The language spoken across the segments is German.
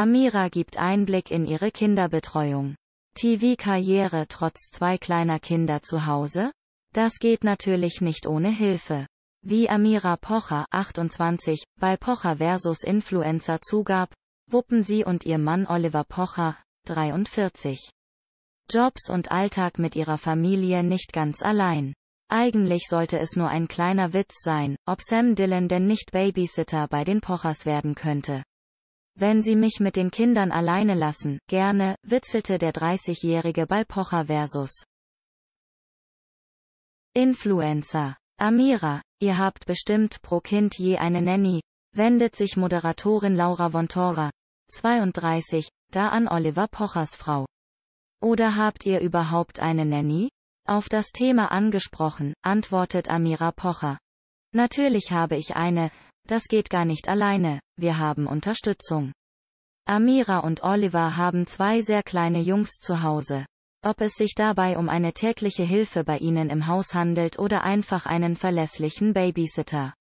Amira gibt Einblick in ihre Kinderbetreuung. TV-Karriere trotz zwei kleiner Kinder zu Hause? Das geht natürlich nicht ohne Hilfe. Wie Amira Pocher, 28, bei Pocher vs. Influencer zugab, wuppen sie und ihr Mann Oliver Pocher, 43. Jobs und Alltag mit ihrer Familie nicht ganz allein. Eigentlich sollte es nur ein kleiner Witz sein, ob Sam Dillon denn nicht Babysitter bei den Pochers werden könnte. Wenn Sie mich mit den Kindern alleine lassen, gerne, witzelte der 30-jährige bei Pocher vs. Influencer. Amira, ihr habt bestimmt pro Kind je eine Nanny, wendet sich Moderatorin Laura Vontora, 32, da an Oliver Pochers Frau. Oder habt ihr überhaupt eine Nanny? Auf das Thema angesprochen, antwortet Amira Pocher. Natürlich habe ich eine, das geht gar nicht alleine, wir haben Unterstützung. Amira und Oliver haben zwei sehr kleine Jungs zu Hause. Ob es sich dabei um eine tägliche Hilfe bei ihnen im Haus handelt oder einfach einen verlässlichen Babysitter.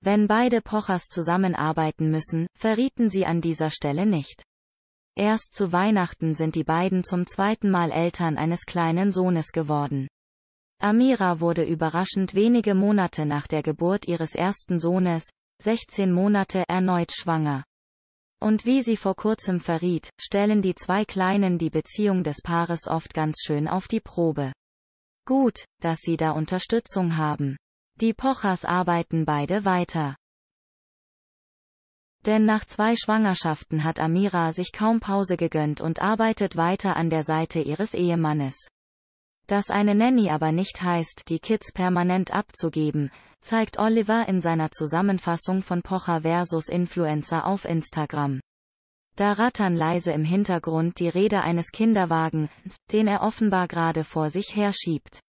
Wenn beide Pochers zusammenarbeiten müssen, verrieten sie an dieser Stelle nicht. Erst zu Weihnachten sind die beiden zum zweiten Mal Eltern eines kleinen Sohnes geworden. Amira wurde überraschend wenige Monate nach der Geburt ihres ersten Sohnes, 16 Monate, erneut schwanger. Und wie sie vor kurzem verriet, stellen die zwei Kleinen die Beziehung des Paares oft ganz schön auf die Probe. Gut, dass sie da Unterstützung haben. Die Pochers arbeiten beide weiter. Denn nach zwei Schwangerschaften hat Amira sich kaum Pause gegönnt und arbeitet weiter an der Seite ihres Ehemannes. Dass eine Nanny aber nicht heißt, die Kids permanent abzugeben, zeigt Oliver in seiner Zusammenfassung von Pocher vs. Influencer auf Instagram. Da rattern leise im Hintergrund die Räder eines Kinderwagens, den er offenbar gerade vor sich herschiebt.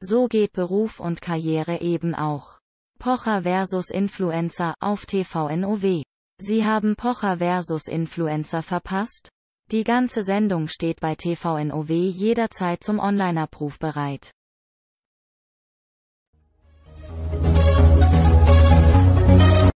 So geht Beruf und Karriere eben auch. Pocher vs. Influencer auf TVNOW. Sie haben Pocher vs. Influencer verpasst? Die ganze Sendung steht bei TVNOW jederzeit zum Online-Abruf bereit.